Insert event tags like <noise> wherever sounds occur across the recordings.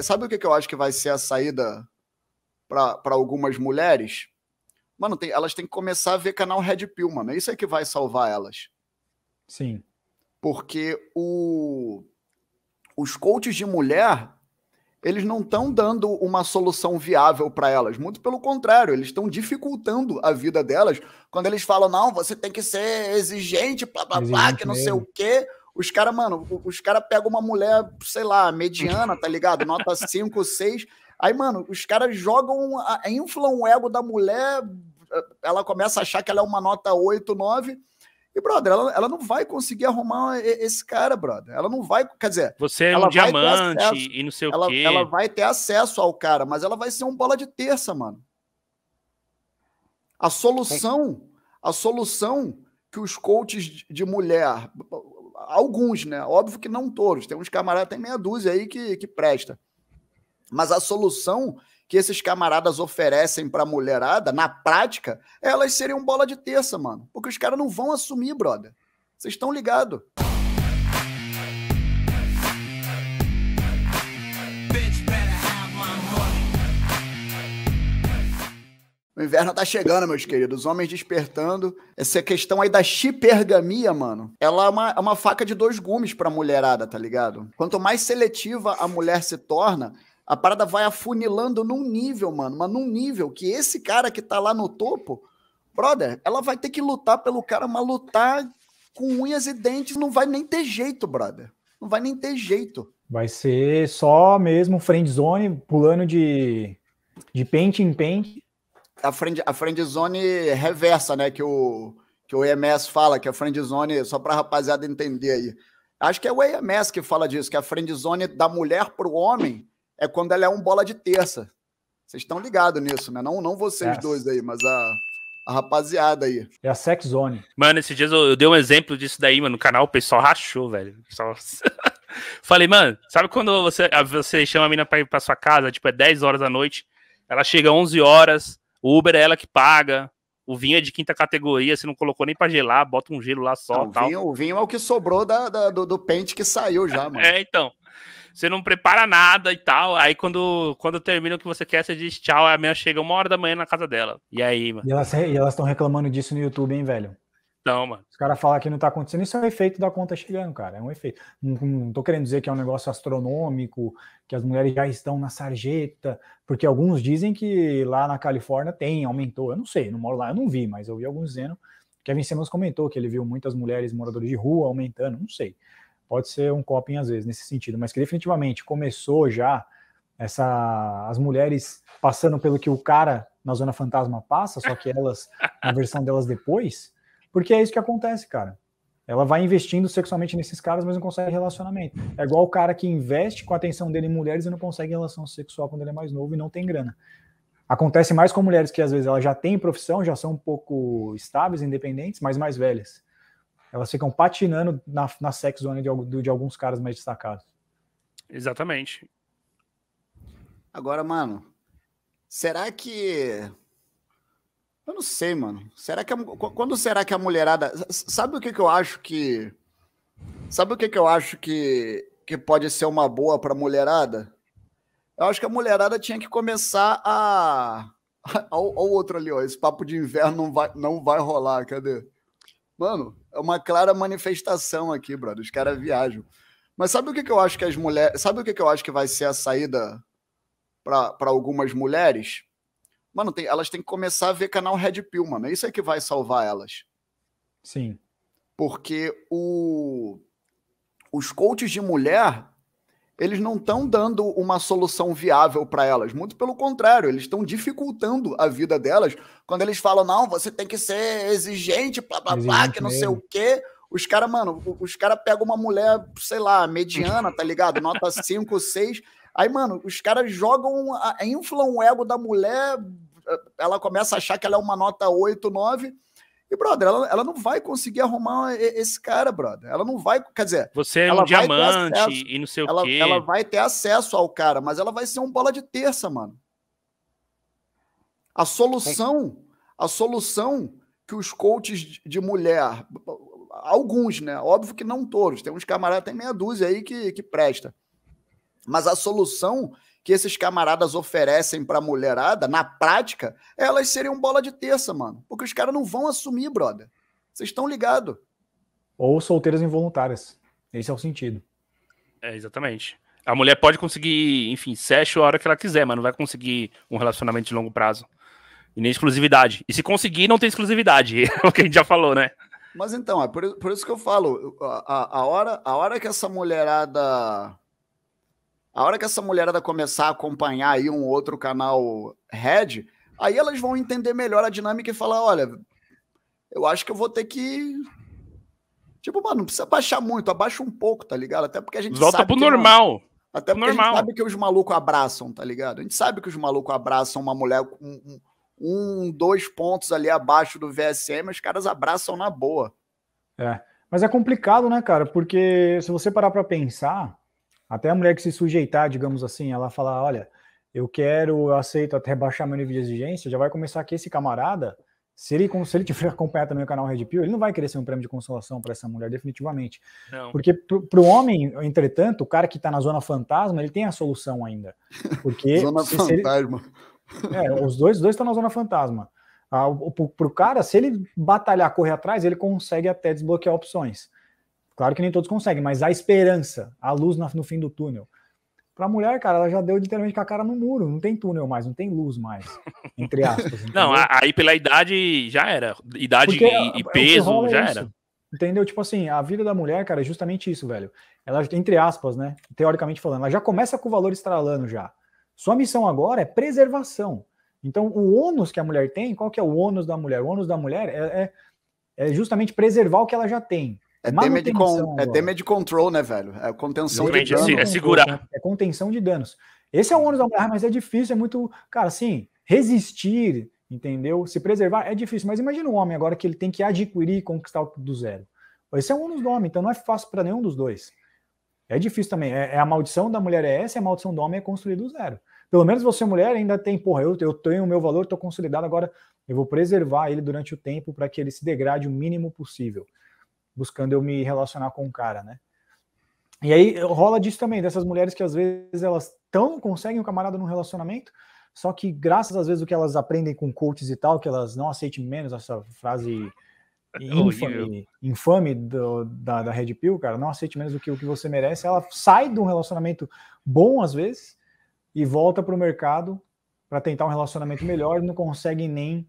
Sabe o que, que eu acho que vai ser a saída para algumas mulheres? Mano, tem, elas têm que começar a ver canal Red Pill, mano. É isso é que vai salvar elas. Sim. Porque o, os coaches de mulher, eles não estão dando uma solução viável para elas. Muito pelo contrário, eles estão dificultando a vida delas quando eles falam, não, você tem que ser exigente, blá, blá, blá, que não mesmo. sei o quê. Os caras, mano, os caras pegam uma mulher, sei lá, mediana, tá ligado? Nota 5, <laughs> 6. Aí, mano, os caras jogam, inflam o ego da mulher, ela começa a achar que ela é uma nota 8, 9. E, brother, ela, ela não vai conseguir arrumar esse cara, brother. Ela não vai, quer dizer... Você é um diamante acesso, e não sei ela, quê. Ela vai ter acesso ao cara, mas ela vai ser um bola de terça, mano. A solução, a solução que os coaches de mulher, alguns, né? Óbvio que não todos. Tem uns camaradas, tem meia dúzia aí que, que presta. Mas a solução que esses camaradas oferecem para a mulherada, na prática, elas seriam bola de terça, mano. Porque os caras não vão assumir, brother. Vocês estão ligados. O inverno tá chegando, meus queridos. homens despertando. Essa questão aí da chipergamia, mano, ela é uma, é uma faca de dois gumes pra mulherada, tá ligado? Quanto mais seletiva a mulher se torna, a parada vai afunilando num nível, mano, mas num nível que esse cara que tá lá no topo, brother, ela vai ter que lutar pelo cara, mas lutar com unhas e dentes não vai nem ter jeito, brother. Não vai nem ter jeito. Vai ser só mesmo friendzone pulando de, de pente em pente a friend, a friend zone reversa, né? Que o, que o EMS fala, que a friend zone, só para a rapaziada entender aí. Acho que é o EMS que fala disso, que a friend zone da mulher para o homem é quando ela é um bola de terça. Vocês estão ligados nisso, né? Não, não vocês é. dois aí, mas a, a rapaziada aí. É a sex zone. Mano, esses dias eu, eu dei um exemplo disso daí, mano, no canal, o pessoal rachou, velho. só <laughs> Falei, mano, sabe quando você, você chama a mina pra ir pra sua casa, tipo, é 10 horas da noite, ela chega 11 horas, o Uber é ela que paga. O vinho é de quinta categoria, você não colocou nem para gelar, bota um gelo lá só. Então tal. Vinho, o vinho é o que sobrou da, da do, do pente que saiu já, mano. <laughs> É, então. Você não prepara nada e tal. Aí quando, quando termina o que você quer, você diz tchau. Aí a minha chega uma hora da manhã na casa dela. E aí, mano? E elas estão reclamando disso no YouTube, hein, velho? Então, mano. Os caras falam que não está acontecendo, isso é um efeito da conta chegando, cara. É um efeito. Não, não tô querendo dizer que é um negócio astronômico, que as mulheres já estão na sarjeta, porque alguns dizem que lá na Califórnia tem, aumentou. Eu não sei, não moro lá, eu não vi, mas eu vi alguns dizendo. Kevin Simmons comentou que ele viu muitas mulheres moradoras de rua aumentando, não sei. Pode ser um coping às vezes nesse sentido, mas que definitivamente começou já essa as mulheres passando pelo que o cara na zona fantasma passa, só que elas na versão delas depois porque é isso que acontece, cara. Ela vai investindo sexualmente nesses caras, mas não consegue relacionamento. É igual o cara que investe com a atenção dele em mulheres e não consegue relação sexual quando ele é mais novo e não tem grana. Acontece mais com mulheres que às vezes elas já têm profissão, já são um pouco estáveis, independentes, mas mais velhas. Elas ficam patinando na, na sex zone de, de alguns caras mais destacados. Exatamente. Agora, mano, será que eu não sei, mano. Será que a, quando será que a mulherada sabe o que, que eu acho que sabe o que, que eu acho que que pode ser uma boa para mulherada? Eu acho que a mulherada tinha que começar a Olha <laughs> o outro ali, ó. Esse papo de inverno não vai, não vai rolar, cadê? Mano, é uma clara manifestação aqui, brother. Os caras viajam. Mas sabe o que, que eu acho que as mulheres. Sabe o que, que eu acho que vai ser a saída para algumas mulheres? Mano, tem, elas têm que começar a ver canal Red Pill, mano. É isso é que vai salvar elas. Sim. Porque o, os coaches de mulher, eles não estão dando uma solução viável para elas. Muito pelo contrário, eles estão dificultando a vida delas quando eles falam, não, você tem que ser exigente, blá, blá, blá, que não sei o quê. Os caras, mano, os caras pegam uma mulher, sei lá, mediana, tá ligado? Nota 5, <laughs> 6. Aí, mano, os caras jogam, inflam o ego da mulher ela começa a achar que ela é uma nota 8, 9. E, brother, ela, ela não vai conseguir arrumar esse cara, brother. Ela não vai, quer dizer... Você é um diamante acesso, e não sei ela, o quê. Ela vai ter acesso ao cara, mas ela vai ser um bola de terça, mano. A solução, a solução que os coaches de mulher, alguns, né? Óbvio que não todos, tem uns camaradas, tem meia dúzia aí que, que presta. Mas a solução que esses camaradas oferecem pra mulherada, na prática, elas seriam bola de terça, mano. Porque os caras não vão assumir, brother. Vocês estão ligados. Ou solteiras involuntárias. Esse é o sentido. É, exatamente. A mulher pode conseguir, enfim, sexo a hora que ela quiser, mas não vai conseguir um relacionamento de longo prazo. E nem exclusividade. E se conseguir, não tem exclusividade. <laughs> É o que a gente já falou, né? Mas então, é por, por isso que eu falo. A, a, a, hora, a hora que essa mulherada a hora que essa mulherada começar a acompanhar aí um outro canal red, aí elas vão entender melhor a dinâmica e falar: olha, eu acho que eu vou ter que. Tipo, mano, não precisa baixar muito, abaixa um pouco, tá ligado? Até porque a gente Volta sabe. Volta pro normal. Não... Até porque normal. a gente sabe que os malucos abraçam, tá ligado? A gente sabe que os malucos abraçam uma mulher com um, um, dois pontos ali abaixo do VSM, os caras abraçam na boa. É. Mas é complicado, né, cara? Porque se você parar para pensar, até a mulher que se sujeitar, digamos assim, ela falar, olha, eu quero, eu aceito até baixar meu nível de exigência, já vai começar que esse camarada, se ele, se ele tiver <laughs> acompanhado também o canal Red Pill, ele não vai querer ser um prêmio de consolação para essa mulher, definitivamente. Não. Porque para o homem, entretanto, o cara que está na zona fantasma, ele tem a solução ainda. Porque <laughs> zona se, fantasma. ele, <laughs> é, os dois estão tá na zona fantasma. Ah, para o cara, se ele batalhar, correr atrás, ele consegue até desbloquear opções. Claro que nem todos conseguem, mas a esperança, a luz no fim do túnel. Para a mulher, cara, ela já deu literalmente com a cara no muro, não tem túnel mais, não tem luz mais, entre aspas. <laughs> não, aí pela idade já era. Idade Porque e, e peso é já é era. Entendeu? Tipo assim, a vida da mulher, cara, é justamente isso, velho. Ela, entre aspas, né? Teoricamente falando, ela já começa com o valor estralando já. Sua missão agora é preservação. Então, o ônus que a mulher tem, qual que é o ônus da mulher? O ônus da mulher é, é, é justamente preservar o que ela já tem. É damage, con, é damage control, né, velho? É contenção de danos. É, é segurar. É contenção de danos. Esse é o ônus da mulher, mas é difícil, é muito. Cara, assim, resistir, entendeu? Se preservar é difícil. Mas imagina um homem agora que ele tem que adquirir e conquistar do zero. Esse é o ônus do homem, então não é fácil para nenhum dos dois. É difícil também. É, é, a maldição da mulher é essa, a maldição do homem é construir do zero. Pelo menos você, mulher, ainda tem, porra, eu, eu tenho o meu valor, estou consolidado, agora eu vou preservar ele durante o tempo para que ele se degrade o mínimo possível buscando eu me relacionar com o um cara, né? E aí rola disso também, dessas mulheres que às vezes elas tão conseguem um camarada num relacionamento, só que graças às vezes o que elas aprendem com coaches e tal, que elas não aceitem menos essa frase é infame, infame do, da, da Red Pill, cara, não aceite menos do que o que você merece, ela sai de um relacionamento bom às vezes e volta para o mercado para tentar um relacionamento melhor e não consegue nem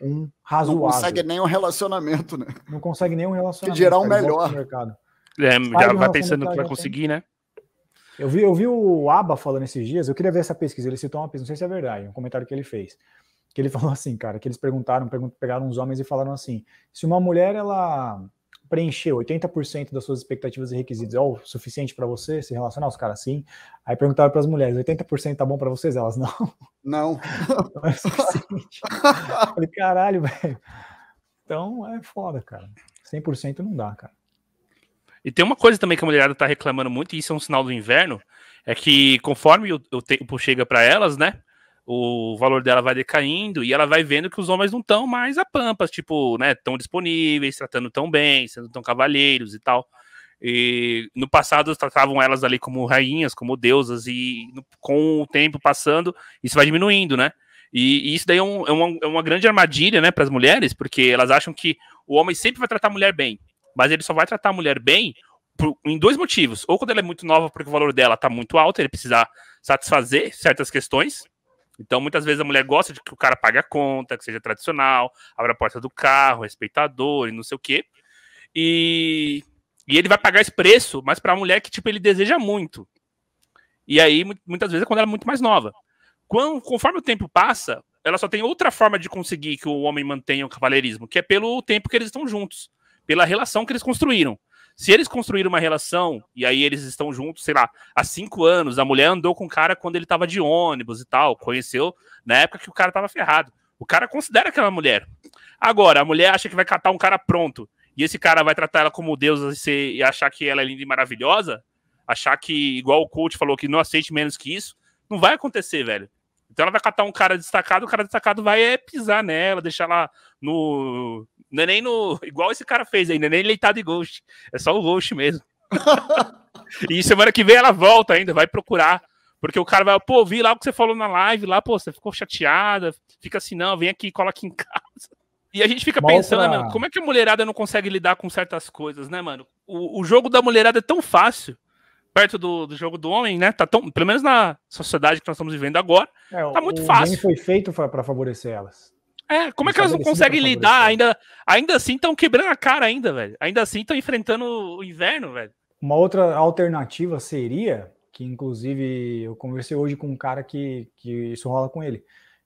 um razoável. Não consegue nem um relacionamento, né? Não consegue nem um relacionamento. Que gerar um melhor. Mercado. É, já vai pensando que vai conseguir, tem. né? Eu vi, eu vi o Aba falando esses dias, eu queria ver essa pesquisa, ele citou uma pesquisa, não sei se é verdade, um comentário que ele fez. Que ele <laughs> falou assim, cara, que eles perguntaram, pegaram uns homens e falaram assim: se uma mulher ela preencher 80% das suas expectativas e requisitos é o suficiente para você se relacionar? Os caras sim. Aí perguntaram para as mulheres: 80% tá bom para vocês? Elas não. Não. <laughs> não é suficiente. falei: caralho, velho. Então é foda, cara. 100% não dá, cara. E tem uma coisa também que a mulherada tá reclamando muito, e isso é um sinal do inverno, é que conforme o tempo chega para elas, né? o valor dela vai decaindo e ela vai vendo que os homens não estão mais a pampas, tipo, né, tão disponíveis, tratando tão bem, sendo tão cavalheiros e tal. E no passado tratavam elas ali como rainhas, como deusas, e com o tempo passando, isso vai diminuindo, né? E, e isso daí é, um, é, uma, é, uma, grande armadilha, né, para as mulheres, porque elas acham que o homem sempre vai tratar a mulher bem, mas ele só vai tratar a mulher bem por, em dois motivos: ou quando ela é muito nova, porque o valor dela está muito alto, ele precisa satisfazer certas questões, então, muitas vezes a mulher gosta de que o cara pague a conta, que seja tradicional, abra a porta do carro, respeitador e não sei o quê. E, e ele vai pagar esse preço, mas para a mulher que tipo ele deseja muito. E aí, muitas vezes, é quando ela é muito mais nova. Quando, conforme o tempo passa, ela só tem outra forma de conseguir que o homem mantenha o cavaleirismo, que é pelo tempo que eles estão juntos, pela relação que eles construíram. Se eles construíram uma relação, e aí eles estão juntos, sei lá, há cinco anos, a mulher andou com o cara quando ele tava de ônibus e tal, conheceu na época que o cara tava ferrado. O cara considera aquela mulher. Agora, a mulher acha que vai catar um cara pronto, e esse cara vai tratar ela como deusa e, e achar que ela é linda e maravilhosa, achar que, igual o coach falou, que não aceite menos que isso, não vai acontecer, velho. Então ela vai catar um cara destacado, o cara destacado vai é, pisar nela, deixar ela no, não é nem no. <laughs> Igual esse cara fez aí, não é nem leitado e ghost. É só o ghost mesmo. <laughs> e semana que vem ela volta ainda, vai procurar. Porque o cara vai, pô, vi lá o que você falou na live lá, pô, você ficou chateada, fica assim, não, vem aqui, cola aqui em <laughs> casa. E a gente fica pensando, né, mano, como é que a mulherada não consegue lidar com certas coisas, né, mano? O, o jogo da mulherada é tão fácil, perto do, do jogo do homem, né? Tá tão, pelo menos na sociedade que nós estamos vivendo agora, é, tá muito o fácil. O foi feito para favorecer elas. É, como é que elas não conseguem lidar ainda? Ainda assim estão quebrando a cara ainda, velho. Ainda assim estão enfrentando o inverno, velho. Uma outra alternativa seria, que inclusive eu conversei hoje com um cara que, que isso rola com ele,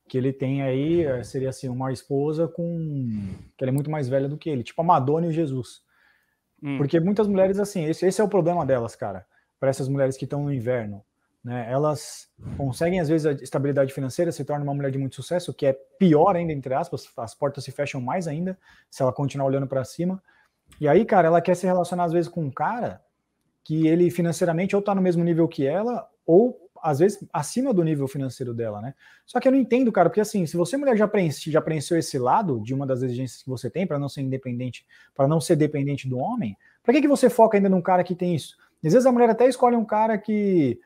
que ele tem aí, eh, seria assim, uma esposa com... que ela é muito mais velha do que ele, tipo a Madonna e o Jesus. Hum. Porque muitas mulheres, assim, esse, esse é o problema delas, cara, para essas mulheres que estão no inverno. Né? Elas conseguem, às vezes, a estabilidade financeira, se torna uma mulher de muito sucesso, que é pior ainda, entre aspas, as portas se fecham mais ainda, se ela continuar olhando para cima. E aí, cara, ela quer se relacionar, às vezes, com um cara que ele financeiramente ou está no mesmo nível que ela, ou às vezes acima do nível financeiro dela, né? Só que eu não entendo, cara, porque assim, se você mulher já preenche, já preencheu esse lado de uma das exigências que você tem para não ser independente, para não ser dependente do homem, para que que você foca ainda num cara que tem isso? Às vezes a mulher até escolhe um cara que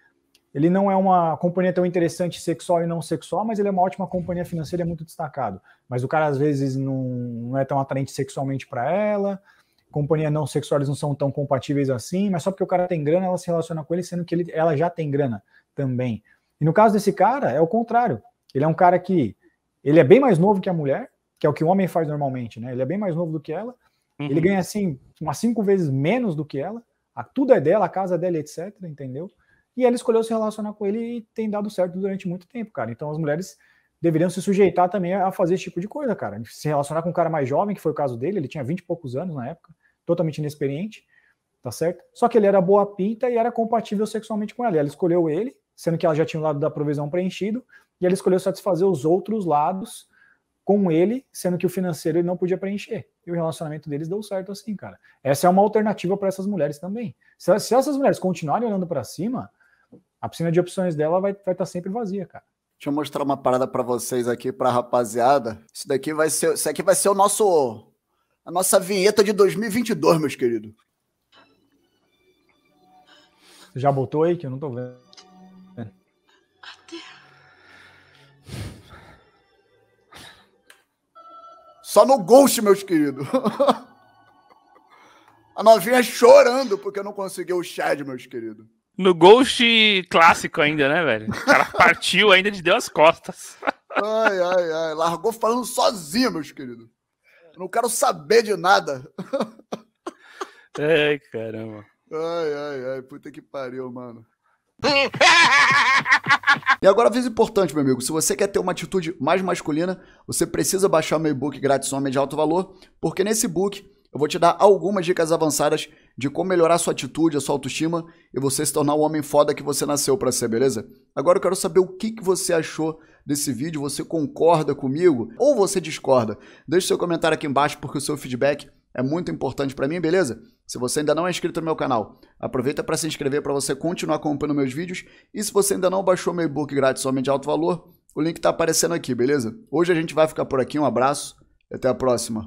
ele não é uma companhia tão interessante sexual e não sexual, mas ele é uma ótima companhia financeira, é muito destacado. Mas o cara às vezes não, não é tão atraente sexualmente para ela, companhia não sexual eles não são tão compatíveis assim, mas só porque o cara tem grana, ela se relaciona com ele, sendo que ele, ela já tem grana também. E no caso desse cara, é o contrário. Ele é um cara que ele é bem mais novo que a mulher, que é o que o homem faz normalmente, né? Ele é bem mais novo do que ela. Uhum. Ele ganha assim umas cinco vezes menos do que ela. A, tudo é dela, a casa é dela, etc. Entendeu? E ela escolheu se relacionar com ele e tem dado certo durante muito tempo, cara. Então as mulheres deveriam se sujeitar também a fazer esse tipo de coisa, cara. Se relacionar com um cara mais jovem, que foi o caso dele, ele tinha 20 e poucos anos na época, totalmente inexperiente, tá certo? Só que ele era boa pinta e era compatível sexualmente com ela. E ela escolheu ele, sendo que ela já tinha o lado da provisão preenchido, e ela escolheu satisfazer os outros lados com ele, sendo que o financeiro ele não podia preencher. E o relacionamento deles deu certo assim, cara. Essa é uma alternativa para essas mulheres também. Se, se, essas mulheres continuarem olhando para cima, a piscina de opções dela vai estar vai tá sempre vazia, cara. Deixa eu mostrar uma parada para vocês aqui, para rapaziada. Isso daqui vai ser, isso aqui vai ser o nosso a nossa vinheta de 2022, meus queridos. Você já botou aí que eu não tô vendo. Só no Ghost, meus queridos. <laughs> A novinha chorando porque não conseguiu o Chad, meus queridos. No Ghost clássico ainda, né, velho? O cara <laughs> partiu ainda de deu as costas. ai, ai, ai. Largou falando sozinho, meus queridos. Eu não quero saber de nada. ai, caramba. Ai, ai, ai. Puta que pariu, mano. <laughs> e agora, aviso importante, meu amigo. Se você quer ter uma atitude mais masculina, você precisa baixar o meu e-book grátis Homem de Alto Valor, porque nesse book eu vou te dar algumas dicas avançadas de como melhorar sua atitude, a sua autoestima e você se tornar o homem foda que você nasceu para ser, beleza? Agora eu quero saber o que, que você achou desse vídeo, você concorda comigo ou você discorda? Deixe seu comentário aqui embaixo porque o seu feedback é muito importante para mim, beleza? Se você ainda não é inscrito no meu canal, aproveita para se inscrever para você continuar acompanhando meus vídeos. E se você ainda não baixou meu e-book grátis de Alto Valor, o link está aparecendo aqui, beleza? Hoje a gente vai ficar por aqui, um abraço e até a próxima.